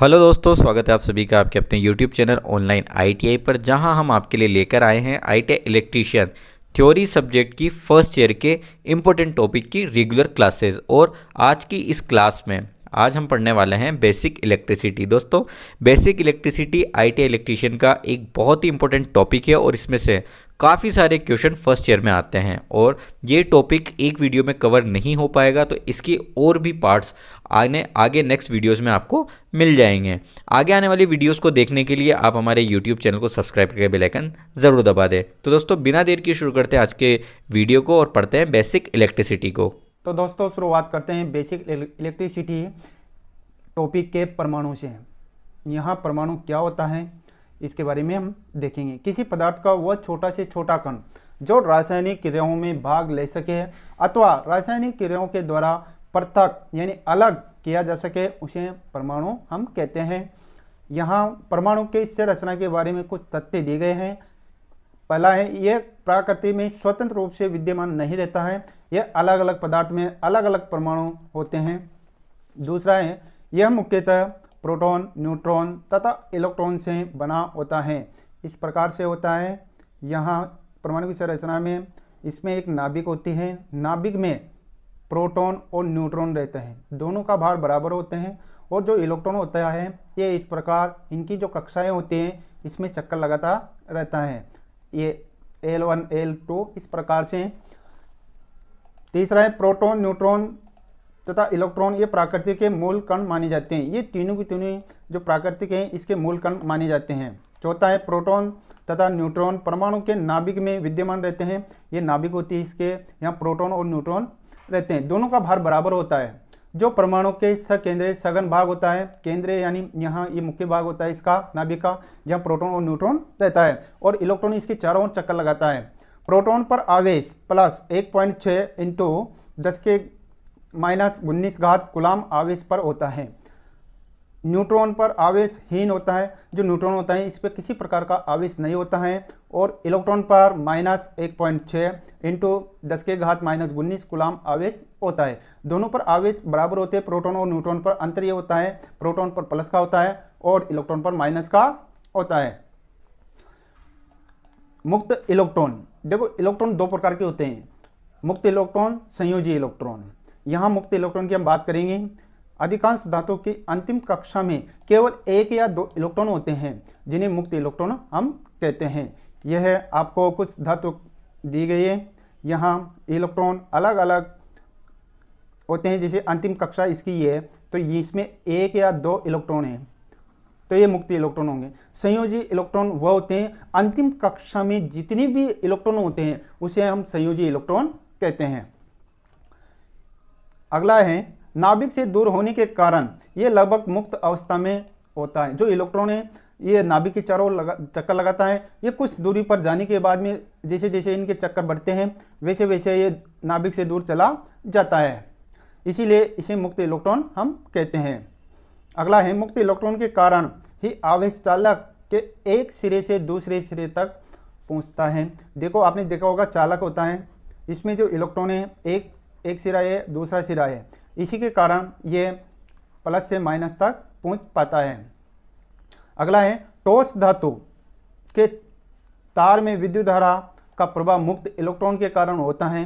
hello दोस्तों स्वागत है आप सभी का आपके अपने यूट्यूब चैनल ऑनलाइन आईटीआई पर जहां हम आपके लिए लेकर आए हैं आईटीआई इलेक्ट्रीशियन थ्योरी सब्जेक्ट की फर्स्ट ईयर के इम्पोर्टेंट टॉपिक की रेगुलर क्लासेस और आज की इस क्लास में आज हम पढ़ने वाले हैं बेसिक इलेक्ट्रिसिटी दोस्तों बेसिक इलेक्ट्रिसिटी आईटी इलेक्ट्रीशियन का एक बहुत ही इंपॉर्टेंट टॉपिक है और इसमें से काफ़ी सारे क्वेश्चन फर्स्ट ईयर में आते हैं और ये टॉपिक एक वीडियो में कवर नहीं हो पाएगा तो इसकी और भी पार्ट्स आने आगे नेक्स्ट वीडियोस में आपको मिल जाएंगे आगे आने वाली वीडियोस को देखने के लिए आप हमारे यूट्यूब चैनल को सब्सक्राइब करके बेलाइकन ज़रूर दबा दें तो दोस्तों बिना देर के शुरू करते हैं आज के वीडियो को और पढ़ते हैं बेसिक इलेक्ट्रिसिटी को तो दोस्तों शुरुआत करते हैं बेसिक इलेक्ट्रिसिटी टॉपिक के परमाणु से यहाँ परमाणु क्या होता है इसके बारे में हम देखेंगे किसी पदार्थ का वह छोटा से छोटा कण जो रासायनिक क्रियाओं में भाग ले सके अथवा रासायनिक क्रियाओं के द्वारा पृथक यानी अलग किया जा सके उसे परमाणु हम कहते हैं यहाँ परमाणु के इससे रचना के बारे में कुछ तथ्य दिए गए हैं पहला है यह प्राकृति में स्वतंत्र रूप से विद्यमान नहीं रहता है यह अलग अलग पदार्थ में अलग अलग परमाणु होते हैं दूसरा है यह मुख्यतः प्रोटॉन, न्यूट्रॉन तथा इलेक्ट्रॉन से बना होता है इस प्रकार से होता है यहाँ परमाणु की संरचना में इसमें एक नाभिक होती है नाभिक में प्रोटॉन और न्यूट्रॉन रहते हैं दोनों का भार बराबर होते हैं और जो इलेक्ट्रॉन होता है ये इस प्रकार इनकी जो कक्षाएं होती हैं इसमें चक्कर लगाता रहता है ये एल वन एल टू इस प्रकार से हैं तीसरा है प्रोटॉन न्यूट्रॉन तथा इलेक्ट्रॉन ये प्राकृतिक के मूल कण माने जाते हैं ये तीनों की तीनों जो प्राकृतिक हैं इसके मूल कण माने जाते हैं चौथा है प्रोटॉन तथा न्यूट्रॉन परमाणु के नाभिक में विद्यमान रहते हैं ये नाभिक होती है इसके यहाँ प्रोटॉन और न्यूट्रॉन रहते हैं दोनों का भार बराबर होता है जो परमाणु के केंद्रीय सघन भाग होता है केंद्रीय यानी यहाँ ये मुख्य भाग होता है इसका नाभिक का जहाँ प्रोटोन और न्यूट्रॉन रहता है और इलेक्ट्रॉन इसके चारों ओर चक्कर लगाता है प्रोटोन पर आवेश प्लस एक पॉइंट छः इंटू दस के माइनस उन्नीस घात गुलाम आवेश पर होता है न्यूट्रॉन पर आवेश हीन होता है जो न्यूट्रॉन होता है इस पर किसी प्रकार का आवेश नहीं होता है और इलेक्ट्रॉन पर माइनस एक पॉइंट छः इंटू दस के घात माइनस उन्नीस गुलाम आवेश होता है दोनों पर आवेश बराबर होते हैं प्रोटोन और न्यूट्रॉन पर अंतर यह होता है प्रोटोन पर प्लस का होता है और इलेक्ट्रॉन पर माइनस का होता है मुक्त इलेक्ट्रॉन देखो इलेक्ट्रॉन दो प्रकार के होते हैं मुक्त इलेक्ट्रॉन संयोजी इलेक्ट्रॉन यहाँ मुक्त इलेक्ट्रॉन की हम बात करेंगे अधिकांश धातु की अंतिम कक्षा में केवल एक या दो इलेक्ट्रॉन होते हैं जिन्हें मुक्त इलेक्ट्रॉन हम कहते हैं यह है आपको कुछ धातु दी गई है यहाँ इलेक्ट्रॉन अलग अलग होते हैं जैसे अंतिम कक्षा इसकी ये है तो ये इसमें एक या दो इलेक्ट्रॉन हैं तो ये मुक्ति इलेक्ट्रॉन होंगे संयोजी इलेक्ट्रॉन वह होते हैं अंतिम कक्षा में जितने भी इलेक्ट्रॉन होते हैं उसे हम संयोजी इलेक्ट्रॉन कहते हैं अगला है नाभिक से दूर होने के कारण ये लगभग मुक्त अवस्था में होता है जो इलेक्ट्रॉन है ये नाभिक के चारों लगा चक्कर लगाता है ये कुछ दूरी पर जाने के बाद में जैसे जैसे इनके चक्कर बढ़ते हैं वैसे वैसे ये नाभिक से दूर चला जाता है इसीलिए इसे मुक्त इलेक्ट्रॉन हम कहते हैं अगला है मुक्त इलेक्ट्रॉन के कारण ही आवेश चालक के एक सिरे से दूसरे सिरे तक पहुंचता है देखो आपने देखा होगा चालक होता है इसमें जो इलेक्ट्रॉन है एक एक सिरा है दूसरा सिरा है इसी के कारण ये प्लस से माइनस तक पहुंच पाता है अगला है टोस धातु के तार में विद्युत धारा का प्रभाव मुक्त इलेक्ट्रॉन के कारण होता है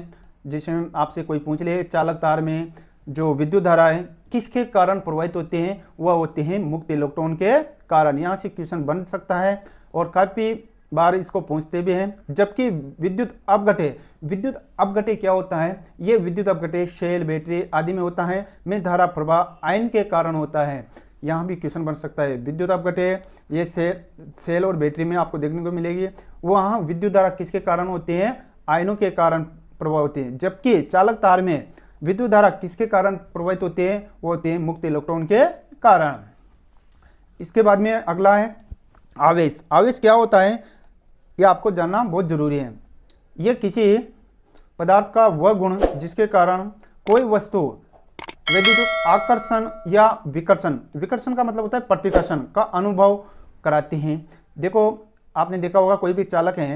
जिसमें आपसे कोई पूछ ले चालक तार में जो विद्युत धारा है किसके कारण प्रवाहित होते हैं वह होते हैं मुक्त इलेक्ट्रॉन के कारण यहाँ से क्वेश्चन बन सकता है और काफ़ी बार इसको पूछते भी हैं जबकि विद्युत अपघटे विद्युत अपघटे क्या होता है ये विद्युत अपघटे शेल बैटरी आदि में होता है में धारा प्रवाह आयन के कारण होता है यहाँ भी क्वेश्चन बन सकता है विद्युत अपघटे ये सेल सेल और बैटरी में आपको देखने को मिलेगी वहाँ विद्युत धारा किसके कारण होते हैं आयनों के कारण प्रभाव होते हैं जबकि चालक तार में विद्युत धारा किसके कारण प्रवाहित होते हैं वो होते हैं मुक्त इलेक्ट्रॉन के कारण इसके बाद में अगला है आवेश आवेश क्या होता है ये आपको जानना बहुत ज़रूरी है ये किसी पदार्थ का वह गुण जिसके कारण कोई वस्तु वैद्युत आकर्षण या विकर्षण विकर्षण का मतलब होता है प्रतिकर्षण का अनुभव कराती हैं देखो आपने देखा होगा कोई भी चालक हैं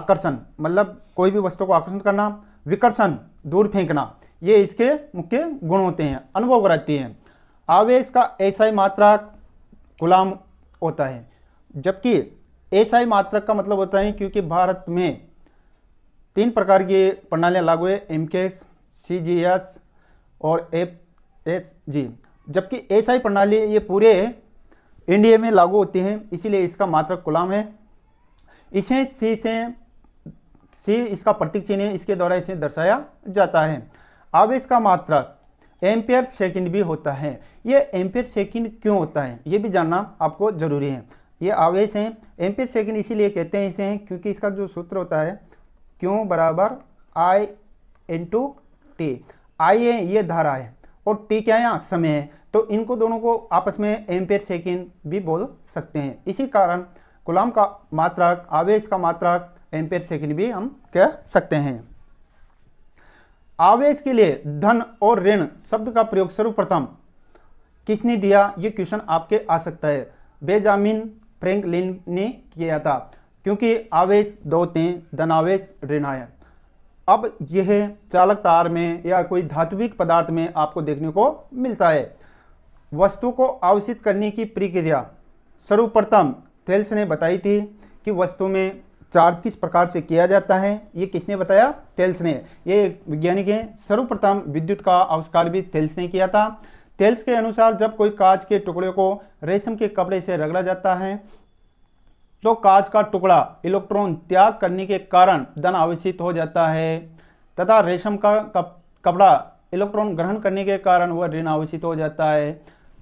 आकर्षण मतलब कोई भी वस्तु को आकर्षित करना विकर्षण दूर फेंकना ये इसके मुख्य गुण होते हैं अनुभव कराती हैं आवेश का ऐसा ही मात्रा गुलाम होता है जबकि ऐसा ही मात्रक का मतलब होता है क्योंकि भारत में तीन प्रकार की प्रणालियाँ लागू है M K S C G S और एफ एस जी जबकि ऐसा ही प्रणाली ये पूरे इंडिया में लागू होती हैं इसीलिए इसका मात्रक गुलाम है इसे सी से सी इसका प्रतीक चिन्ह है इसके द्वारा इसे दर्शाया जाता है आवेश का मात्रा एम्पियर सेकंड भी होता है ये एम्पियर सेकंड क्यों होता है ये भी जानना आपको जरूरी है ये आवेश हैं एम्पियर सेकंड इसीलिए कहते हैं इसे हैं क्योंकि इसका जो सूत्र होता है क्यों बराबर आई टू टी आई है ये धारा है और टी क्या है समय है तो इनको दोनों को आपस में एम्पियर सेकंड भी बोल सकते हैं इसी कारण गुलाम का मात्रक आवेश का मात्रक एम्पियर सेकंड भी हम कह सकते हैं आवेश के लिए धन और ऋण शब्द का प्रयोग सर्वप्रथम किसने दिया ये क्वेश्चन आपके आ सकता है बेजामिन फ्रेंकलिन ने किया था क्योंकि आवेश तीन धनावेश ऋण आयन अब यह चालक तार में या कोई धात्विक पदार्थ में आपको देखने को मिलता है वस्तु को आवेशित करने की प्रक्रिया सर्वप्रथम थेल्स ने बताई थी कि वस्तु में चार्ज किस प्रकार से किया जाता है ये किसने बताया तेल्स ने ये वैज्ञानिक हैं सर्वप्रथम विद्युत का आविष्कार भी तेल्स ने किया था तेल्स के अनुसार जब कोई कांच के टुकड़े को रेशम के कपड़े से रगड़ा जाता है तो कांच का टुकड़ा इलेक्ट्रॉन त्याग करने के कारण धन आवेशित हो जाता है तथा रेशम का कपड़ा इलेक्ट्रॉन ग्रहण करने के कारण वह ऋण आवेशित हो जाता है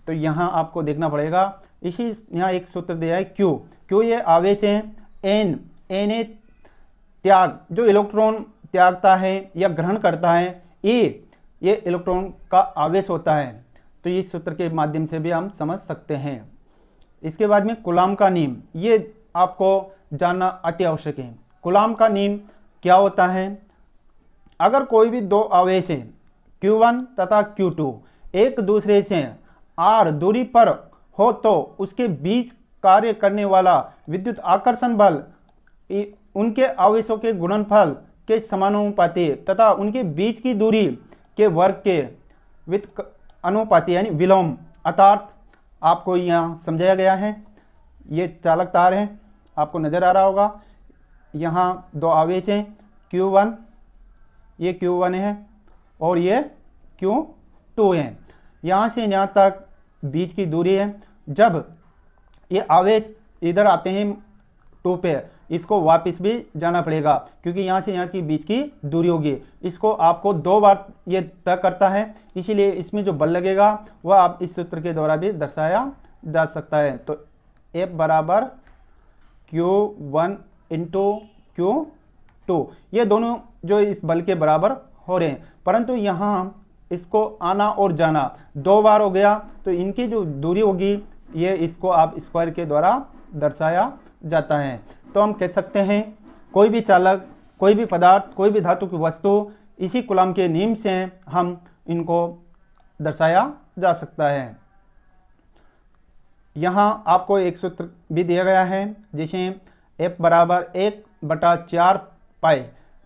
तो यहाँ आपको देखना पड़ेगा इसी यहाँ एक सूत्र दिया है क्यू क्यों ये आवेश हैं एन एन त्याग जो इलेक्ट्रॉन त्यागता है या ग्रहण करता है ए ये इलेक्ट्रॉन का आवेश होता है तो इस सूत्र के माध्यम से भी हम समझ सकते हैं इसके बाद में गुलाम का नियम ये आपको जानना अति आवश्यक है गुलाम का नियम क्या होता है अगर कोई भी दो आवेश हैं Q1 तथा Q2 एक दूसरे से R दूरी पर हो तो उसके बीच कार्य करने वाला विद्युत आकर्षण बल उनके आवेशों के गुणनफल के समानुपाती तथा उनके बीच की दूरी के वर्ग के वित्त अनुपाती यानी विलोम अर्थात आपको यहाँ समझाया गया है ये चालक तार है आपको नज़र आ रहा होगा यहाँ दो आवेश हैं क्यू वन ये क्यू वन है और ये क्यू टू है यहाँ से यहाँ तक बीच की दूरी है जब ये आवेश इधर आते हैं टू पे इसको वापस भी जाना पड़ेगा क्योंकि यहाँ से यहाँ के बीच की दूरी होगी इसको आपको दो बार ये तय करता है इसीलिए इसमें जो बल लगेगा वह आप इस सूत्र के द्वारा भी दर्शाया जा सकता है तो एफ बराबर Q one into Q two ये दोनों जो इस बल के बराबर हो रहे हैं परंतु यहाँ इसको आना और जाना दो बार हो गया तो इनकी जो दूरी होगी ये इसको आप स्क्वायर के द्वारा दर्शाया जाता है तो हम कह सकते हैं कोई भी चालक कोई भी पदार्थ कोई भी धातु की वस्तु इसी कुलाम के नियम से हम इनको दर्शाया जा सकता है यहाँ आपको एक सूत्र भी दिया गया है जिसे एफ बराबर एक बटा चार पाई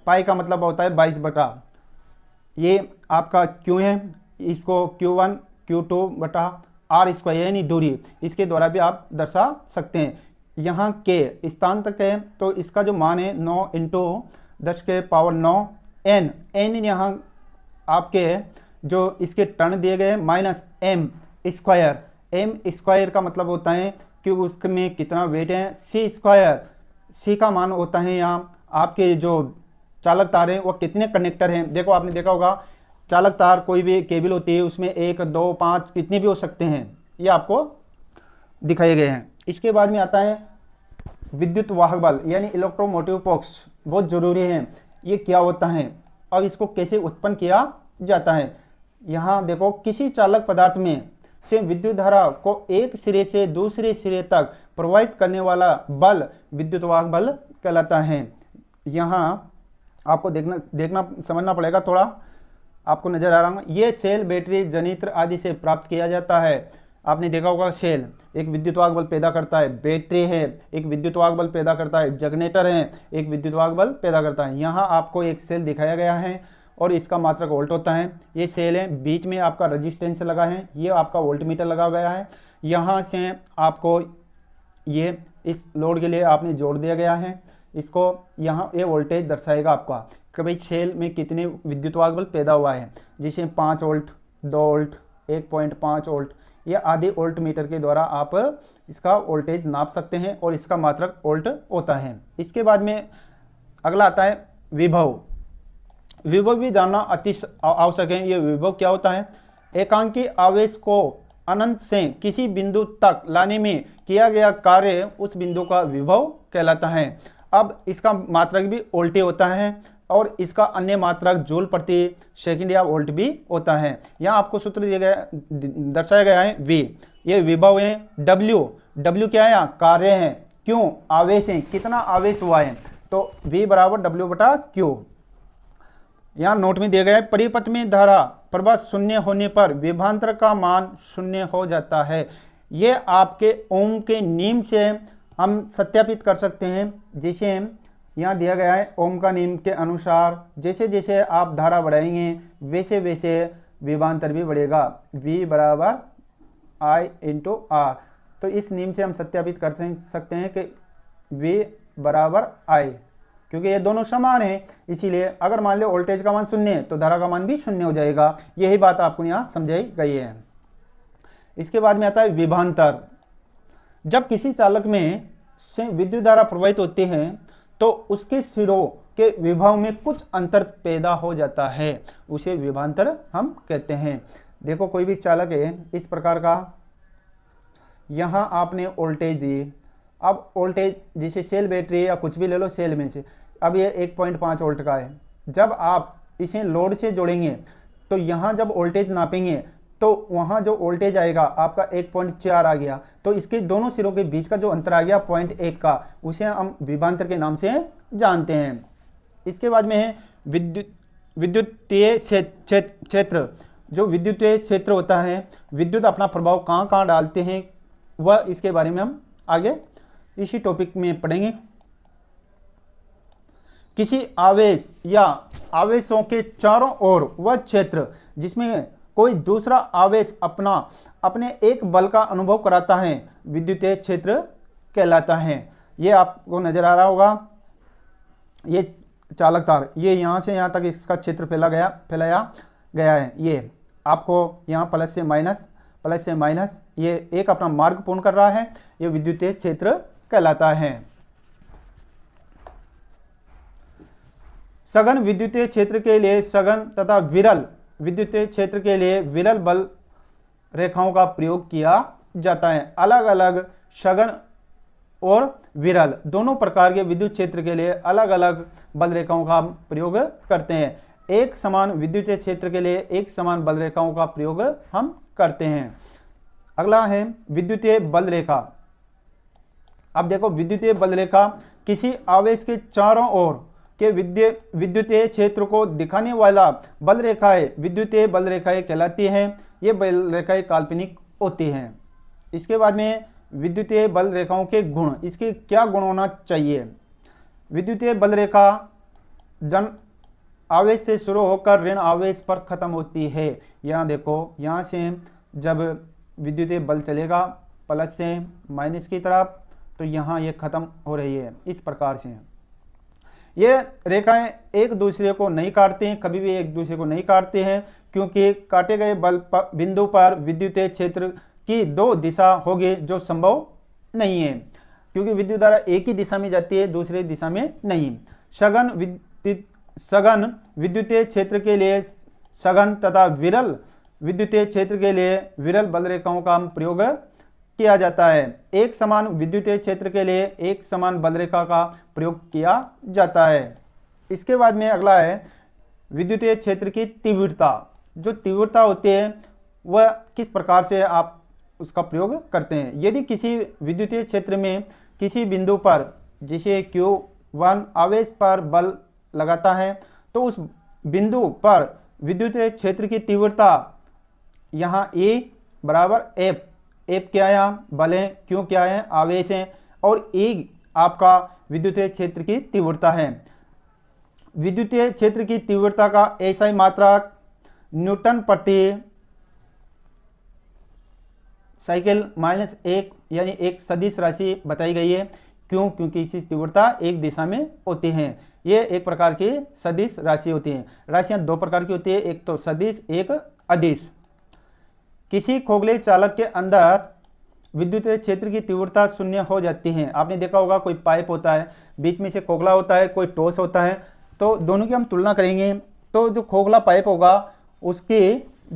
पाई का मतलब होता है बाईस बटा ये आपका क्यू है इसको क्यू वन क्यू टू बटा आर स्क्वायर यानी दूरी इसके द्वारा भी आप दर्शा सकते हैं यहाँ के स्थान तक है तो इसका जो मान है नौ इंटू दस के पावर नौ एन एन यहाँ आपके जो इसके टर्न दिए गए minus M square M square का मतलब होता है कि उसमें कितना वेट है सी स्क्वायर सी का मान होता है यहाँ आपके जो चालक तार हैं वो कितने कनेक्टर हैं देखो आपने देखा होगा चालक तार कोई भी केबल होती है उसमें एक दो पाँच कितने भी हो सकते हैं ये आपको दिखाए गए हैं इसके बाद में आता है विद्युत वाहक बल यानी इलेक्ट्रोमोटिव पॉक्स बहुत ज़रूरी है ये क्या होता है अब इसको कैसे उत्पन्न किया जाता है यहाँ देखो किसी चालक पदार्थ में से विद्युत धारा को एक सिरे से दूसरे सिरे तक प्रवाहित करने वाला बल विद्युत वाहक बल कहलाता है यहाँ आपको देखना देखना समझना पड़ेगा थोड़ा आपको नज़र आ रहा हूँ ये सेल बैटरी जनित्र आदि से प्राप्त किया जाता है आपने देखा होगा सेल एक विद्युत वाग बल पैदा करता है बैटरी है एक विद्युत वाग बल पैदा करता है जगनेटर है एक विद्युत वाग बल पैदा करता है यहाँ आपको एक सेल दिखाया गया है और इसका मात्रक वोल्ट होता है ये सेल है बीच में आपका रजिस्टेंस लगा है ये आपका वोल्ट मीटर लगा गया है यहाँ से आपको ये इस लोड के लिए आपने जोड़ दिया गया है इसको यहाँ ये वोल्टेज दर्शाएगा आपका कि भाई सेल में कितने विद्युत वाग बल पैदा हुआ है जिसे पाँच वोल्ट दो वोल्ट एक पॉइंट पाँच वोल्ट या आधे ओल्ट मीटर के द्वारा आप इसका वोल्टेज नाप सकते हैं और इसका मात्रक ओल्ट होता है इसके बाद में अगला आता है विभव विभव भी जानना अति आवश्यक है ये विभव क्या होता है एकांकी आवेश को अनंत से किसी बिंदु तक लाने में किया गया कार्य उस बिंदु का विभव कहलाता है अब इसका मात्रक भी उल्टे होता है और इसका अन्य मात्रक जूल प्रति सेकंड या वोल्ट भी होता है यहाँ आपको सूत्र दिया गया दर्शाया गया है वी ये विभव है डब्ल्यू डब्ल्यू क्या है यहाँ कार्य है क्यों आवेश है कितना आवेश हुआ है तो वी बराबर डब्ल्यू बटा क्यू यहाँ नोट में दिया गया है परिपथ में धारा प्रभा शून्य होने पर विभांतर का मान शून्य हो जाता है ये आपके ओम के नीम से हम सत्यापित कर सकते हैं जिसे यहाँ दिया गया है ओम का नियम के अनुसार जैसे जैसे आप धारा बढ़ाएंगे वैसे वैसे विभांतर भी बढ़ेगा वी बराबर आई इंटू आर तो इस नियम से हम सत्यापित कर सकते हैं कि वी बराबर आई क्योंकि ये दोनों समान है इसीलिए अगर मान लो वोल्टेज का मान शून्य है तो धारा का मान भी शून्य हो जाएगा यही बात आपको यहाँ समझाई गई है इसके बाद में आता है विभांतर जब किसी चालक में से विद्युत धारा प्रवाहित होती है तो उसके सिरों के विभव में कुछ अंतर पैदा हो जाता है उसे विभांतर हम कहते हैं देखो कोई भी चालक है इस प्रकार का यहाँ आपने वोल्टेज दी अब वोल्टेज जैसे सेल बैटरी या कुछ भी ले लो सेल में से अब ये एक पॉइंट पाँच वोल्ट का है जब आप इसे लोड से जोड़ेंगे तो यहाँ जब वोल्टेज नापेंगे तो वहाँ जो वोल्टेज आएगा आपका एक पॉइंट चार आ गया तो इसके दोनों सिरों के बीच का जो अंतर आ गया पॉइंट एक का उसे हम विभांतर के नाम से जानते हैं इसके बाद में है विद्युत विद्युतीय क्षेत्र जो विद्युतीय क्षेत्र होता है विद्युत अपना प्रभाव कहाँ कहाँ डालते हैं वह इसके बारे में हम आगे इसी टॉपिक में पढ़ेंगे किसी आवेश या आवेशों के चारों ओर वह क्षेत्र जिसमें कोई दूसरा आवेश अपना अपने एक बल का अनुभव कराता है विद्युत क्षेत्र कहलाता है ये आपको नज़र आ रहा होगा ये चालक तार ये यहाँ से यहाँ तक इसका क्षेत्र फैला गया फैलाया गया है ये आपको यहाँ प्लस से माइनस प्लस से माइनस ये एक अपना मार्ग पूर्ण कर रहा है ये विद्युत क्षेत्र कहलाता है सघन विद्युतीय क्षेत्र के लिए सघन तथा विरल विद्युत क्षेत्र के लिए विरल बल रेखाओं का प्रयोग किया जाता है अलग अलग सघन और विरल दोनों प्रकार के विद्युत क्षेत्र के लिए अलग अलग बल रेखाओं का प्रयोग करते हैं एक समान विद्युत क्षेत्र के लिए एक समान बल रेखाओं का प्रयोग हम करते हैं अगला है विद्युतीय बल रेखा अब देखो विद्युतीय बल रेखा किसी आवेश के चारों ओर के विद्य विद्युतीय क्षेत्र को दिखाने वाला बल रेखाएं विद्युतीय बल रेखाएं कहलाती हैं ये बल रेखाएं काल्पनिक होती हैं इसके बाद में विद्युतीय बल रेखाओं के गुण इसके क्या गुण होना चाहिए विद्युतीय बल रेखा जन आवेश से शुरू होकर ऋण आवेश पर ख़त्म होती है यहाँ देखो यहाँ से जब विद्युतीय बल चलेगा प्लस से माइनस की तरफ तो यहाँ ये यह ख़त्म हो रही है इस प्रकार से ये रेखाएं एक दूसरे को नहीं काटते हैं कभी भी एक दूसरे को नहीं काटते हैं क्योंकि काटे गए बल बिंदु पर विद्युत क्षेत्र की दो दिशा होगी जो संभव नहीं है क्योंकि विद्युत धारा एक ही दिशा में जाती है दूसरे दिशा में नहीं सघन विद्युत सघन विद्युत क्षेत्र के लिए सघन तथा विरल विद्युत क्षेत्र के लिए विरल बल रेखाओं का हम प्रयोग किया जाता है एक समान विद्युत क्षेत्र के लिए एक समान बल रेखा का प्रयोग किया जाता है इसके बाद में अगला है विद्युत क्षेत्र की तीव्रता जो तीव्रता होती है वह किस प्रकार से आप उसका प्रयोग करते हैं यदि किसी विद्युत क्षेत्र में किसी बिंदु पर जिसे क्यू वन आवेश पर बल लगाता है तो उस बिंदु पर विद्युत क्षेत्र की तीव्रता यहाँ ए बराबर एफ एप क्या है बलें क्यों क्या है आवेश है और एक आपका विद्युतीय क्षेत्र की तीव्रता है विद्युतीय क्षेत्र की तीव्रता का ऐसा ही मात्रा न्यूटन प्रति साइकिल माइनस एक यानी एक सदिश राशि बताई गई है क्यों क्योंकि इसकी तीव्रता एक दिशा में होती है ये एक प्रकार की सदिश राशि होती है राशियां दो प्रकार की होती है एक तो सदिश एक अदिश किसी खोखले चालक के अंदर विद्युत क्षेत्र की तीव्रता शून्य हो जाती है आपने देखा होगा कोई पाइप होता है बीच में से खोखला होता है कोई टोस होता है तो दोनों की हम तुलना करेंगे तो जो खोखला पाइप होगा उसके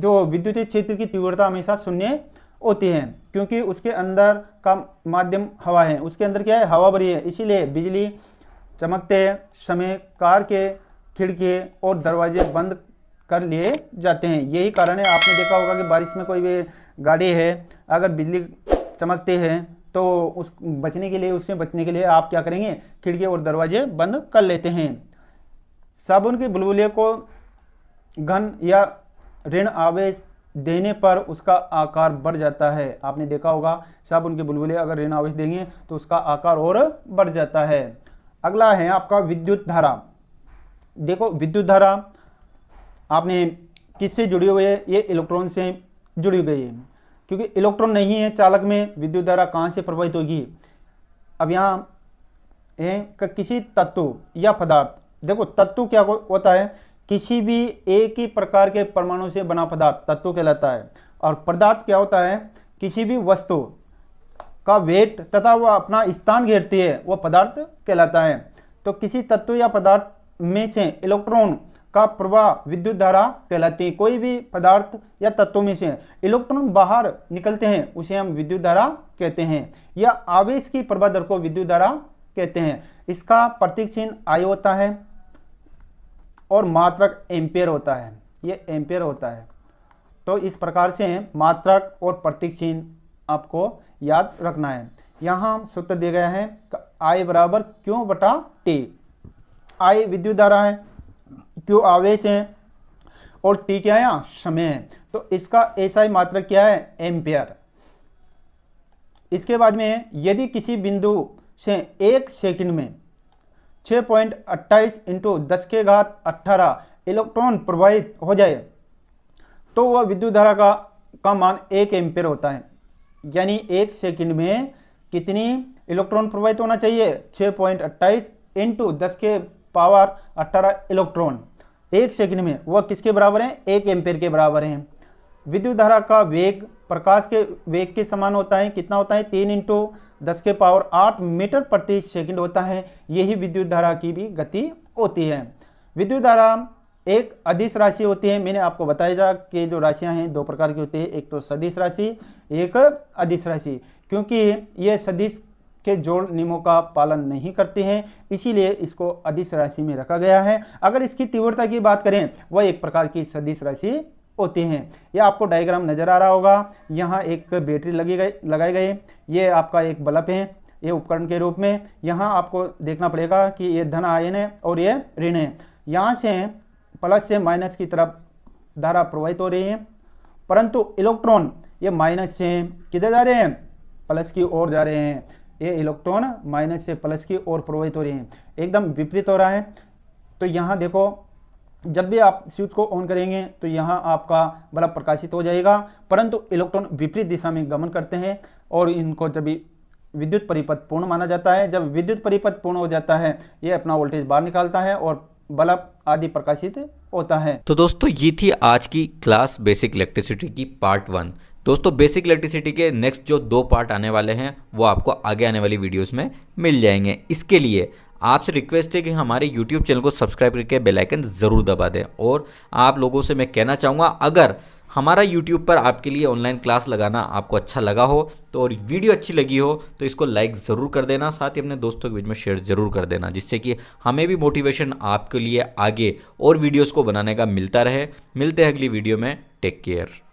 जो विद्युत क्षेत्र की तीव्रता हमेशा शून्य होती है क्योंकि उसके अंदर का माध्यम हवा है उसके अंदर क्या है हवा भरी है इसीलिए बिजली चमकते समय कार के खिड़की और दरवाजे बंद कर लिए जाते हैं यही कारण है आपने देखा होगा कि बारिश में कोई भी गाड़ी है अगर बिजली चमकते हैं तो उस बचने के लिए उससे बचने के लिए आप क्या करेंगे खिड़की और दरवाजे बंद कर लेते हैं साबुन के बुलबुले को घन या ऋण आवेश देने पर उसका आकार बढ़ जाता है आपने देखा होगा साबुन के बुलबुले अगर ऋण आवेश देंगे तो उसका आकार और बढ़ जाता है अगला है आपका विद्युत धारा देखो विद्युत धारा आपने किससे जुड़ी हुई है ये इलेक्ट्रॉन से जुड़ी गई है क्योंकि इलेक्ट्रॉन नहीं है चालक में विद्युत धारा कहाँ से प्रवाहित होगी अब यहाँ है किसी तत्व या पदार्थ देखो तत्व क्या होता है किसी भी एक ही प्रकार के परमाणु से बना पदार्थ तत्व कहलाता है और पदार्थ क्या होता है किसी भी वस्तु का वेट तथा वह अपना स्थान घेरती है वह पदार्थ कहलाता है तो किसी तत्व या पदार्थ में से इलेक्ट्रॉन का प्रवाह विद्युत धारा कहलाती है कोई भी पदार्थ या तत्वों में से इलेक्ट्रॉन बाहर निकलते हैं उसे हम विद्युत धारा कहते हैं या आवेश की प्रवाह दर को विद्युत धारा कहते हैं इसका प्रतीक चिन्ह आय होता है और मात्रक एम्पेयर होता है ये एम्पेयर होता है तो इस प्रकार से मात्रक और प्रतीक चिन्ह आपको याद रखना है यहाँ सूत्र दिया गया है आई बराबर क्यों बटा टी आई विद्युत धारा है क्यों आवेश हैं और टी क्या है यहाँ समय है तो इसका ऐसा ही मात्रक क्या है एम्पेयर इसके बाद में यदि किसी बिंदु से एक सेकंड में 6.28 पॉइंट अट्ठाईस इंटू दस के घात अट्ठारह इलेक्ट्रॉन प्रवाहित हो जाए तो वह विद्युत धारा का का मान एक एम्पेयर होता है यानी एक सेकंड में कितनी इलेक्ट्रॉन प्रवाहित होना चाहिए 6.28 पॉइंट अट्ठाईस इंटू दस के पावर अट्ठारह इलेक्ट्रॉन एक सेकंड में वह किसके बराबर हैं एक एम्पेयर के बराबर हैं विद्युत धारा का वेग प्रकाश के वेग के समान होता है कितना होता है तीन इंटू दस के पावर आठ मीटर प्रति सेकंड होता है यही विद्युत धारा की भी गति होती है विद्युत धारा एक अधिस राशि होती है मैंने आपको बताया जा कि जो राशियां हैं दो प्रकार की होती है एक तो सदिश राशि एक अधिस राशि क्योंकि ये सदिश के जोड़ नियमों का पालन नहीं करते हैं इसीलिए इसको अधिस राशि में रखा गया है अगर इसकी तीव्रता की बात करें वह एक प्रकार की सदिश राशि होती हैं यह आपको डायग्राम नज़र आ रहा होगा यहाँ एक बैटरी लगी गई लगाई गई ये आपका एक बल्ब है ये उपकरण के रूप में यहाँ आपको देखना पड़ेगा कि ये धन आयन है और ये ऋण है यहाँ से प्लस से माइनस की तरफ धारा प्रवाहित हो रही है परंतु इलेक्ट्रॉन ये माइनस से किधर जा रहे हैं प्लस की ओर जा रहे हैं ये इलेक्ट्रॉन माइनस से प्लस की ओर प्रवाहित हो रही है एकदम विपरीत हो रहा है तो यहाँ देखो जब भी आप स्विच को ऑन करेंगे तो यहाँ आपका बल्ब प्रकाशित हो जाएगा परंतु इलेक्ट्रॉन विपरीत दिशा में गमन करते हैं और इनको जब विद्युत परिपथ पूर्ण माना जाता है जब विद्युत परिपथ पूर्ण हो जाता है ये अपना वोल्टेज बाहर निकालता है और बल्ब आदि प्रकाशित होता है तो दोस्तों ये थी आज की क्लास बेसिक इलेक्ट्रिसिटी की पार्ट वन दोस्तों बेसिक इलेक्ट्रिसिटी के नेक्स्ट जो दो पार्ट आने वाले हैं वो आपको आगे आने वाली वीडियोस में मिल जाएंगे इसके लिए आपसे रिक्वेस्ट है कि हमारे यूट्यूब चैनल को सब्सक्राइब करके बेलाइकन ज़रूर दबा दें और आप लोगों से मैं कहना चाहूँगा अगर हमारा यूट्यूब पर आपके लिए ऑनलाइन क्लास लगाना आपको अच्छा लगा हो तो और वीडियो अच्छी लगी हो तो इसको लाइक ज़रूर कर देना साथ ही अपने दोस्तों के बीच में शेयर ज़रूर कर देना जिससे कि हमें भी मोटिवेशन आपके लिए आगे और वीडियोज़ को बनाने का मिलता रहे मिलते हैं अगली वीडियो में टेक केयर